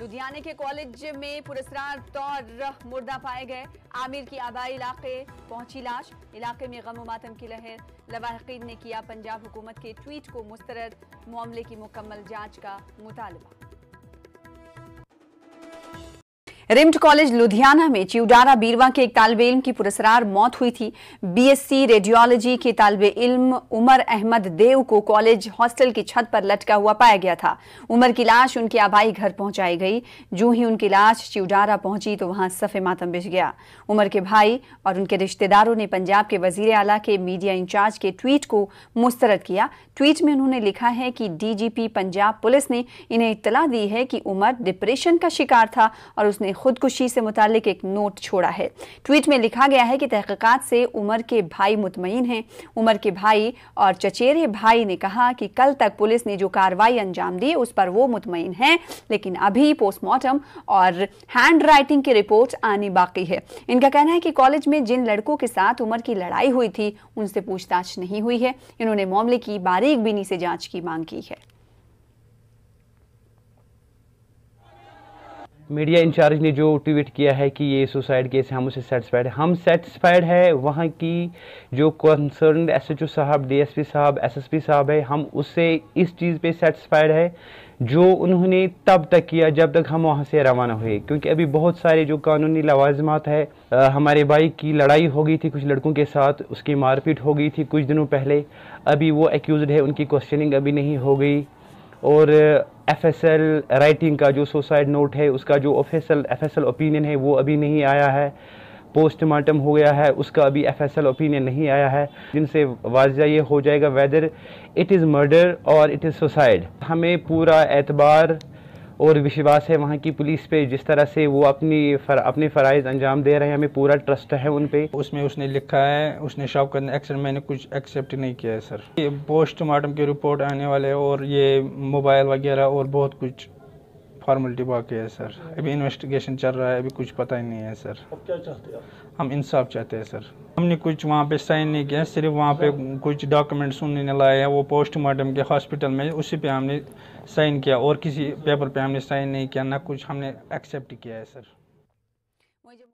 लुधियाने के कॉलेज में पुरस्कार तौर मुर्दा पाए गए आमिर की आबाई इलाके पहुंची लाश इलाके में गम मातम की लहर लवाहकीन ने किया पंजाब हुकूमत के ट्वीट को मुस्तरद मामले की मुकम्मल जांच का मुतालबा रिम्ट कॉलेज लुधियाना में चिउडारा बीरवा के एक तालब इम की पुरस्कार मौत हुई थी बीएससी रेडियोलॉजी के तालब इल्म उमर अहमद देव को कॉलेज हॉस्टल की छत पर लटका हुआ पाया गया था उमर की लाश उनके आबाई घर पहुंचाई गई जो ही उनकी लाश चिवडारा पहुंची तो वहां सफ़े मातम बिछ गया उमर के भाई और उनके रिश्तेदारों ने पंजाब के वजीर आला के मीडिया इंचार्ज के ट्वीट को मुस्तरद किया ट्वीट में उन्होंने लिखा है कि डीजीपी पंजाब पुलिस ने इन्हें इतला दी है कि उमर डिप्रेशन का शिकार था और उसने खुदकुशी से मुतालिक एक नोट छोड़ा है ट्वीट में लिखा गया है कि तहकीकात से उमर के भाई मुतमिन हैं उमर के भाई और चचेरे भाई ने कहा कि कल तक पुलिस ने जो कार्रवाई अंजाम दी उस पर वो मुतमिन हैं लेकिन अभी पोस्टमार्टम और हैंड राइटिंग की रिपोर्ट आनी बाकी है इनका कहना है कि कॉलेज में जिन लड़कों के साथ उमर की लड़ाई हुई थी उनसे पूछताछ नहीं हुई है इन्होंने मामले की बारीक बीनी से जांच की मांग की है मीडिया इंचार्ज ने जो ट्वीट किया है कि ये सुसाइड केस है हम उसे सेटिसफाइड हम सेटिसफाइड है वहाँ की जो कंसर्न एस एच ओ साहब डी एस पी साहब एस एस पी साहब है हम उससे इस चीज़ पे सेटिसफाइड है जो उन्होंने तब तक किया जब तक हम वहाँ से रवाना हुए क्योंकि अभी बहुत सारे जो कानूनी लवाजमत है आ, हमारे भाई की लड़ाई हो गई थी कुछ लड़कों के साथ उसकी मारपीट हो गई थी कुछ दिनों पहले अभी वो एक्यूज़ है उनकी क्वेश्चनिंग अभी नहीं हो गई और एफ एस एल राइटिंग का जो सुसाइड नोट है उसका जो official F S L opinion है वो अभी नहीं आया है पोस्टमार्टम हो गया है उसका अभी एफ एस एल ओपिनियन नहीं आया है जिनसे वाजह ये हो जाएगा वेदर इट इज़ मर्डर और इट इज़ सुसाइड हमें पूरा एतबार और विश्वास है वहाँ की पुलिस पे जिस तरह से वो अपनी फर, अपने फ़रज़ अंजाम दे रहे हैं हमें पूरा ट्रस्ट है उन पे उसमें उसने लिखा है उसने शॉप करने एक्सर मैंने कुछ एक्सेप्ट नहीं किया है सर ये पोस्टमार्टम की रिपोर्ट आने वाले और ये मोबाइल वगैरह और बहुत कुछ फॉर्मेलिटी बाकी है सर अभी इन्वेस्टिगेशन चल रहा है अभी कुछ पता ही नहीं है सर अब क्या चाहते हैं हम इंसाफ चाहते हैं सर हमने कुछ वहाँ पे साइन नहीं किया सिर्फ वहाँ पे कुछ डॉक्यूमेंट्स उन्होंने लाए हैं वो पोस्टमार्टम के हॉस्पिटल में उसी पे हमने साइन किया और किसी पेपर पे हमने साइन नहीं किया ना कुछ हमने एक्सेप्ट किया है सर